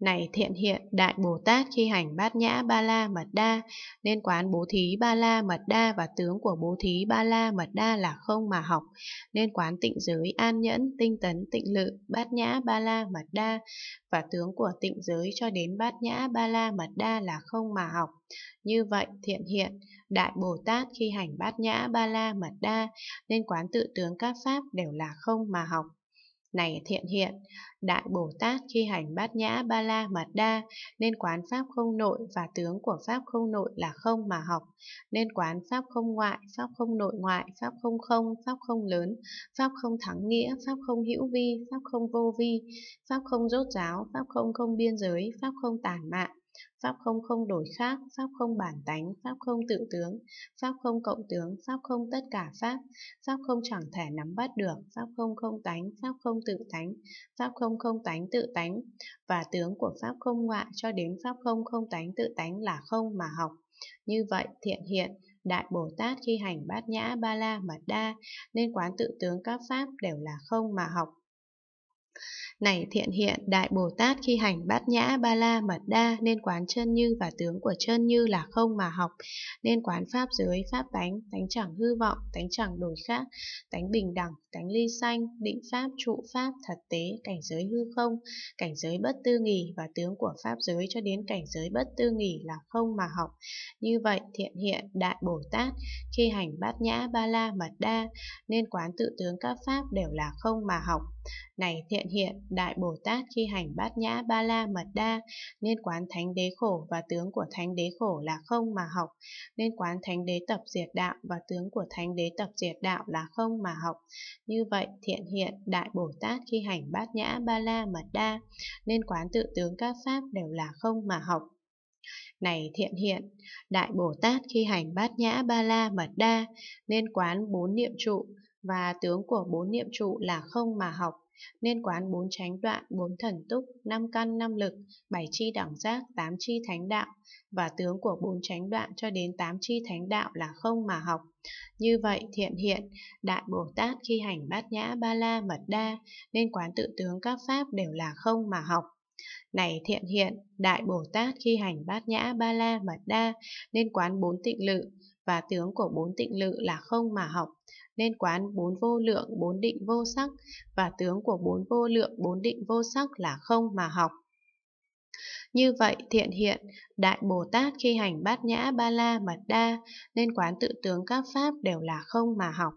Này thiện hiện Đại Bồ Tát khi hành bát nhã ba la mật đa, nên quán bố thí ba la mật đa và tướng của bố thí ba la mật đa là không mà học, nên quán tịnh giới an nhẫn, tinh tấn, tịnh lự, bát nhã ba la mật đa và tướng của tịnh giới cho đến bát nhã ba la mật đa là không mà học. Như vậy thiện hiện, Đại Bồ Tát khi hành bát nhã ba la mật đa, nên quán tự tướng các pháp đều là không mà học. Này thiện hiện, Đại Bồ Tát khi hành bát nhã ba la mật đa, nên quán pháp không nội và tướng của pháp không nội là không mà học, nên quán pháp không ngoại, pháp không nội ngoại, pháp không không, pháp không lớn, pháp không thắng nghĩa, pháp không hữu vi, pháp không vô vi, pháp không rốt ráo, pháp không không biên giới, pháp không tản mạng Pháp không không đổi khác, Pháp không bản tánh, Pháp không tự tướng, Pháp không cộng tướng, Pháp không tất cả Pháp, Pháp không chẳng thể nắm bắt được, Pháp không không tánh, Pháp không tự tánh, Pháp không không tánh tự tánh, và tướng của Pháp không ngoại cho đến Pháp không không tánh tự tánh là không mà học. Như vậy, thiện hiện, Đại Bồ Tát khi hành bát nhã ba la mật đa, nên quán tự tướng các Pháp đều là không mà học. Này thiện hiện, Đại Bồ Tát khi hành bát nhã ba la mật đa nên quán chân như và tướng của chân như là không mà học, nên quán pháp dưới pháp tánh, tánh chẳng hư vọng, tánh chẳng đổi khác, tánh bình đẳng, tánh ly sanh, định pháp, trụ pháp, thật tế, cảnh giới hư không, cảnh giới bất tư nghỉ và tướng của pháp giới cho đến cảnh giới bất tư nghỉ là không mà học. Như vậy, thiện hiện, Đại Bồ Tát khi hành bát nhã ba la mật đa nên quán tự tướng các pháp đều là không mà học. Này thiện hiện hiện Đại Bồ Tát khi hành bát nhã ba la mật đa, nên quán thánh đế khổ và tướng của thánh đế khổ là không mà học, nên quán thánh đế tập diệt đạo và tướng của thánh đế tập diệt đạo là không mà học. Như vậy, thiện hiện Đại Bồ Tát khi hành bát nhã ba la mật đa, nên quán tự tướng các pháp đều là không mà học. Này thiện hiện, Đại Bồ Tát khi hành bát nhã ba la mật đa, nên quán bốn niệm trụ, và tướng của bốn niệm trụ là không mà học, nên quán bốn chánh đoạn, bốn thần túc, năm căn năm lực, bảy chi đẳng giác, tám chi thánh đạo, và tướng của bốn chánh đoạn cho đến tám chi thánh đạo là không mà học. Như vậy thiện hiện, đại Bồ Tát khi hành bát nhã ba la mật đa, nên quán tự tướng các pháp đều là không mà học. Này thiện hiện, Đại Bồ Tát khi hành bát nhã ba la mật đa nên quán bốn tịnh lự và tướng của bốn tịnh lự là không mà học nên quán bốn vô lượng bốn định vô sắc và tướng của bốn vô lượng bốn định vô sắc là không mà học. Như vậy thiện hiện, Đại Bồ Tát khi hành bát nhã ba la mật đa nên quán tự tướng các pháp đều là không mà học.